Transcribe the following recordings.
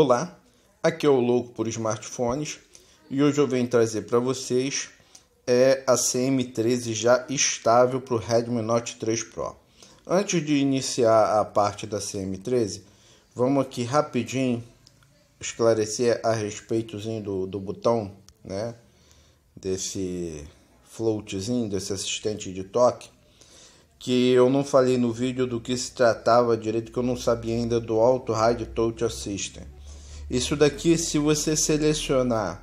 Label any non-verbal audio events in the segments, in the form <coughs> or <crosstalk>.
Olá, aqui é o Louco por Smartphones e hoje eu venho trazer para vocês é a CM13 já estável para o Redmi Note 3 Pro. Antes de iniciar a parte da CM13, vamos aqui rapidinho esclarecer a respeitozinho do, do botão, né? Desse floatzinho, desse assistente de toque que eu não falei no vídeo do que se tratava direito, que eu não sabia ainda do Auto Ride Touch Assistant. Isso daqui, se você selecionar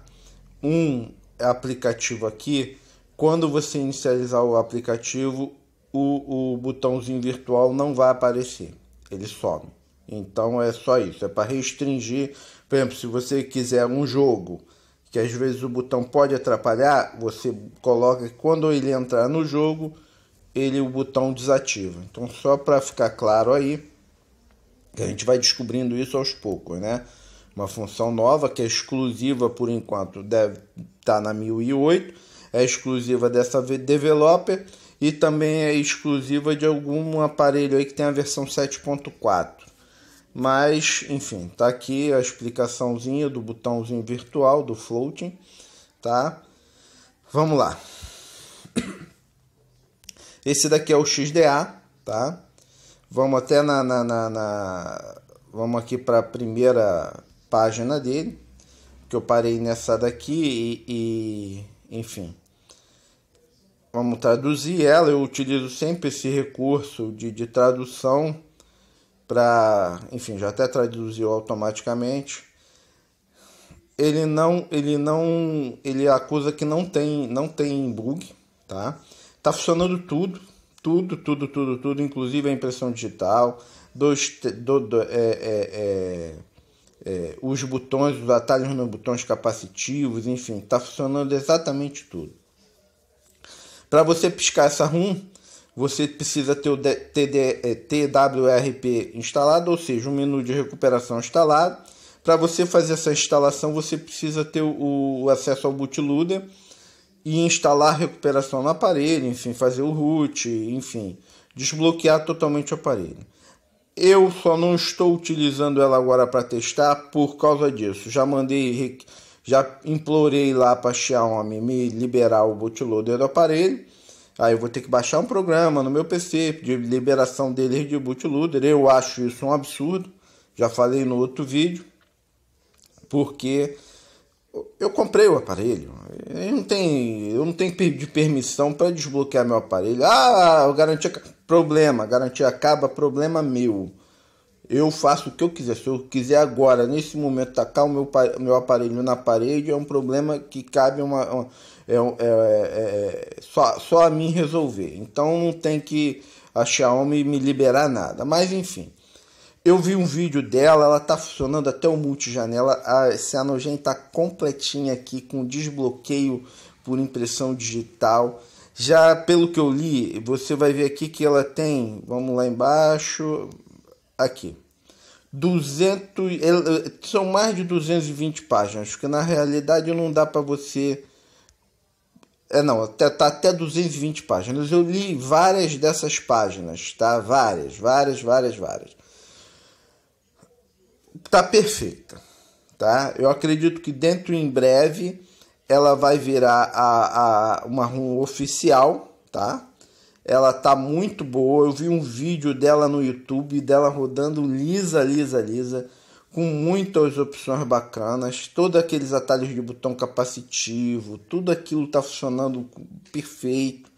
um aplicativo aqui, quando você inicializar o aplicativo, o, o botãozinho virtual não vai aparecer, ele some. Então é só isso, é para restringir. Por exemplo, se você quiser um jogo que às vezes o botão pode atrapalhar, você coloca quando ele entrar no jogo, ele o botão desativa. Então só para ficar claro aí, que a gente vai descobrindo isso aos poucos, né? uma função nova que é exclusiva por enquanto, deve estar tá na 1008, é exclusiva dessa developer e também é exclusiva de algum aparelho aí que tem a versão 7.4. Mas, enfim, tá aqui a explicaçãozinha do botãozinho virtual do floating, tá? Vamos lá. Esse daqui é o XDA, tá? Vamos até na, na, na, na vamos aqui para a primeira página dele, que eu parei nessa daqui e, e enfim. Vamos traduzir ela. Eu utilizo sempre esse recurso de, de tradução para, enfim, já até traduziu automaticamente. Ele não, ele não, ele acusa que não tem, não tem bug, tá? Tá funcionando tudo, tudo, tudo, tudo, tudo, inclusive a impressão digital, dois, do, do, é, é, é é, os botões, os atalhos nos botões capacitivos, enfim, está funcionando exatamente tudo. Para você piscar essa RUM, você precisa ter o TWRP é, instalado, ou seja, um menu de recuperação instalado. Para você fazer essa instalação, você precisa ter o, o acesso ao bootloader e instalar a recuperação no aparelho, enfim, fazer o root, enfim, desbloquear totalmente o aparelho. Eu só não estou utilizando ela agora para testar por causa disso. Já mandei, já implorei lá para a Xiaomi me liberar o bootloader do aparelho. Aí eu vou ter que baixar um programa no meu PC de liberação dele de bootloader. Eu acho isso um absurdo. Já falei no outro vídeo. Porque eu comprei o aparelho. Eu não tenho, eu não tenho que pedir permissão para desbloquear meu aparelho. Ah, eu garantia Problema, garantia acaba, problema meu. Eu faço o que eu quiser. Se eu quiser agora, nesse momento, tacar o meu, meu aparelho na parede, é um problema que cabe uma. uma é, é, é, é, só, só a mim resolver. Então não tem que a Xiaomi me liberar nada. Mas enfim. Eu vi um vídeo dela, ela tá funcionando até o multijanela. A Cyanogen tá completinha aqui com desbloqueio por impressão digital. Já pelo que eu li, você vai ver aqui que ela tem, vamos lá embaixo, aqui. 200, são mais de 220 páginas, que na realidade não dá para você é não, até tá até 220 páginas. Eu li várias dessas páginas, tá? Várias, várias, várias, várias. Tá perfeita, tá? Eu acredito que dentro em breve ela vai virar a, a, uma rum oficial, tá? Ela tá muito boa. Eu vi um vídeo dela no YouTube, dela rodando lisa, lisa, lisa, com muitas opções bacanas, todos aqueles atalhos de botão capacitivo, tudo aquilo tá funcionando perfeito.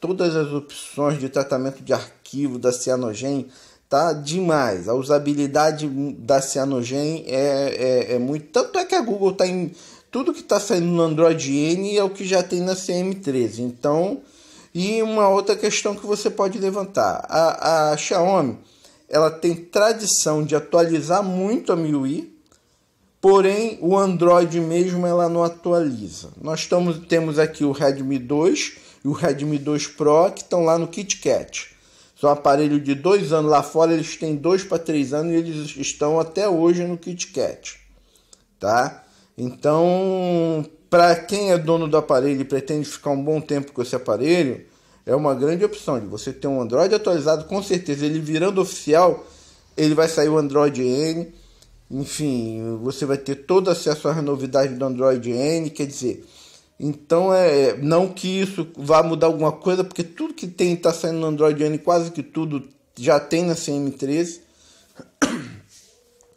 Todas as opções de tratamento de arquivo da Cyanogen tá demais. A usabilidade da Cyanogen é, é, é muito. Tanto é que a Google está tudo que está saindo no Android N é o que já tem na CM13. Então, e uma outra questão que você pode levantar: a, a Xiaomi ela tem tradição de atualizar muito a MIUI, porém o Android mesmo ela não atualiza. Nós estamos, temos aqui o Redmi 2 e o Redmi 2 Pro que estão lá no KitKat. São aparelho de dois anos lá fora, eles têm dois para três anos e eles estão até hoje no KitKat, tá? Então, para quem é dono do aparelho e pretende ficar um bom tempo com esse aparelho, é uma grande opção de você ter um Android atualizado, com certeza ele virando oficial, ele vai sair o Android N. Enfim, você vai ter todo acesso às novidades do Android N, quer dizer, então é não que isso vá mudar alguma coisa, porque tudo que tem está saindo no Android N, quase que tudo já tem na CM13. <coughs>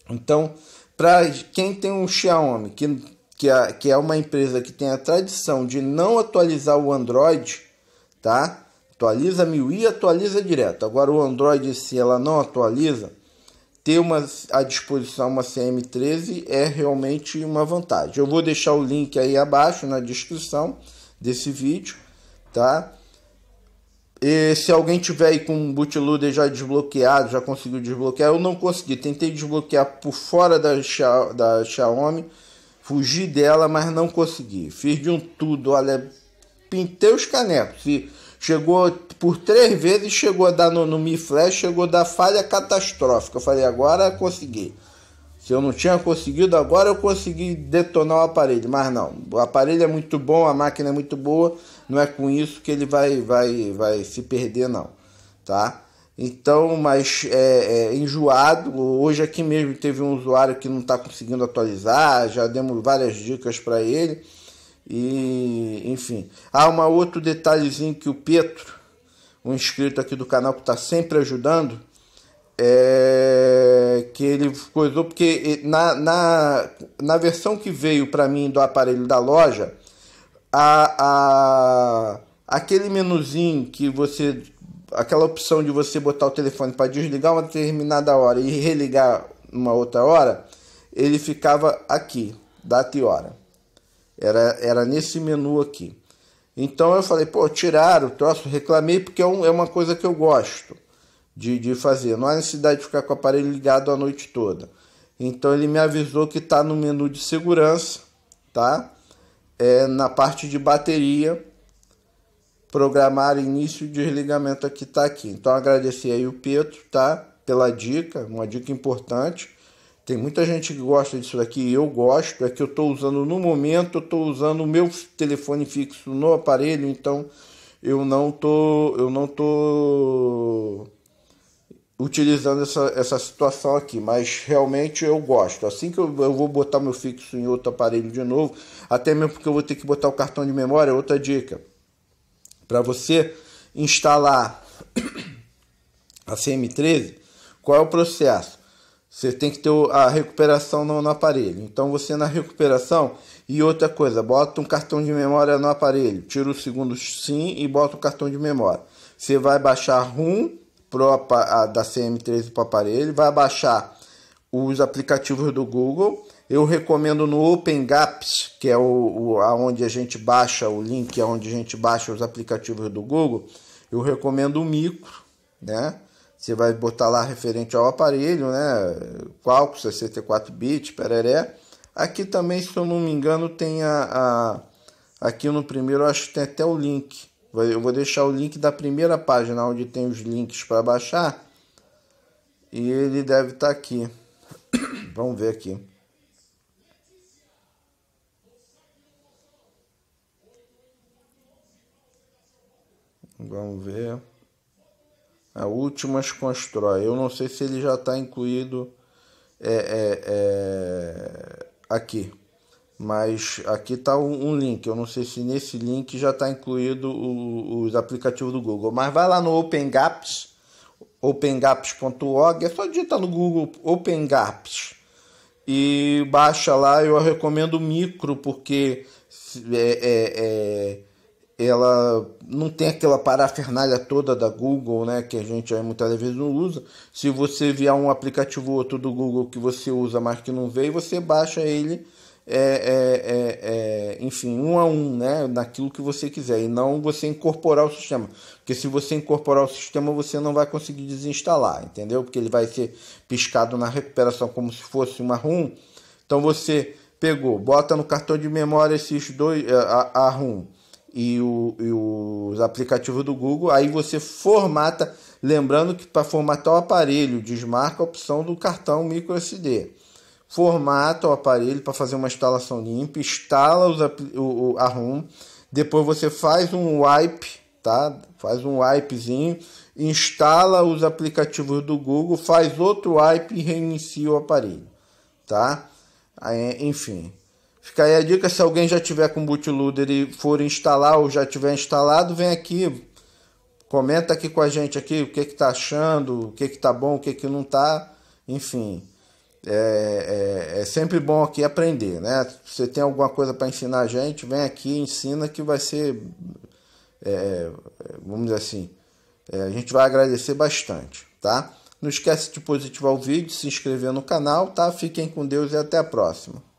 Então, para quem tem um Xiaomi, que, que, é, que é uma empresa que tem a tradição de não atualizar o Android, tá? Atualiza MIUI, atualiza direto. Agora o Android, se ela não atualiza, ter uma, à disposição uma CM13 é realmente uma vantagem. Eu vou deixar o link aí abaixo na descrição desse vídeo, tá? E se alguém tiver aí com o bootloader já desbloqueado, já conseguiu desbloquear, eu não consegui. Tentei desbloquear por fora da, da Xiaomi, fugi dela, mas não consegui. Fiz de um tudo, olha, pintei os canecos. E chegou por três vezes, chegou a dar no, no Mi Flash, chegou a dar falha catastrófica. Eu falei, agora consegui. Se eu não tinha conseguido, agora eu consegui detonar o aparelho. Mas não, o aparelho é muito bom, a máquina é muito boa, não é com isso que ele vai, vai, vai se perder, não. Tá? Então, mas é, é enjoado. Hoje aqui mesmo teve um usuário que não está conseguindo atualizar, já demos várias dicas para ele. E, enfim. Há um outro detalhezinho que o Petro, um inscrito aqui do canal que está sempre ajudando, é, que ele coisou, porque na, na, na versão que veio para mim do aparelho da loja, a, a, aquele menuzinho que você. aquela opção de você botar o telefone para desligar uma determinada hora e religar uma outra hora, ele ficava aqui, data e hora. Era, era nesse menu aqui. Então eu falei, pô, tiraram o troço, reclamei porque é, um, é uma coisa que eu gosto de, de fazer. Não há necessidade de ficar com o aparelho ligado a noite toda. Então ele me avisou que está no menu de segurança, tá? É, na parte de bateria, programar início de desligamento aqui está aqui. Então agradecer aí o Pedro, tá? Pela dica, uma dica importante. Tem muita gente que gosta disso aqui, eu gosto, é que eu estou usando no momento, eu estou usando o meu telefone fixo no aparelho, então eu não tô, eu não tô utilizando essa, essa situação aqui, mas realmente eu gosto. Assim que eu, eu, vou botar meu fixo em outro aparelho de novo, até mesmo porque eu vou ter que botar o cartão de memória, é outra dica. Para você instalar a CM13, qual é o processo? Você tem que ter a recuperação no, no aparelho. Então você na recuperação e outra coisa, bota um cartão de memória no aparelho, tira o segundo sim e bota o cartão de memória. Você vai baixar ROM pro, a, da CM13 para o aparelho, vai baixar os aplicativos do Google. Eu recomendo no Gaps, que é o, o aonde a gente baixa o link, onde a gente baixa os aplicativos do Google. Eu recomendo o Micro, né? Você vai botar lá referente ao aparelho, né? Qualcomm 64 bits, pereré. Aqui também, se eu não me engano, tem a, a aqui no primeiro acho que tem até o link eu vou deixar o link da primeira página onde tem os links para baixar. E ele deve estar tá aqui. <coughs> Vamos ver aqui. Vamos ver. A Últimas Constrói. Eu não sei se ele já está incluído é, é, é, aqui mas aqui está um, um, link. Eu não sei se nesse link já está incluído o, os aplicativos do Google. Mas vai lá no OpenGaps, opengaps.org, é só digitar no Google Gaps e baixa lá. Eu recomendo micro porque é, é, é, ela não tem aquela parafernália toda da Google, né? Que a gente aí muitas vezes não usa. Se você vier um aplicativo outro do Google que você usa, mas que não veio, você baixa ele é, é, é, é, enfim, um a um, né? Naquilo que você quiser, e não você incorporar o sistema. Porque se você incorporar o sistema, você não vai conseguir desinstalar, entendeu? Porque ele vai ser piscado na recuperação como se fosse uma ROM. Então você pegou, bota no cartão de memória esses dois, é, a, a ROM e, o, e os aplicativos do Google, aí você formata. Lembrando que para formatar o aparelho, desmarca a opção do cartão micro SD formata o aparelho para fazer uma instalação limpa, instala os, o, a ROM, depois você faz um wipe, tá? Faz um wipezinho, instala os aplicativos do Google, faz outro wipe e reinicia o aparelho, tá? Aí, enfim, fica aí a dica se alguém já tiver com bootloader e for instalar ou já tiver instalado, vem aqui, comenta aqui com a gente aqui o que que tá achando, o que que tá bom, o que que não tá, enfim é, é, é, sempre bom aqui aprender, né? você tem alguma coisa para ensinar a gente, vem aqui ensina que vai ser, é, vamos dizer assim, é, a gente vai agradecer bastante, tá? Não esquece de positivar o vídeo, se inscrever no canal, tá? Fiquem com Deus e até a próxima.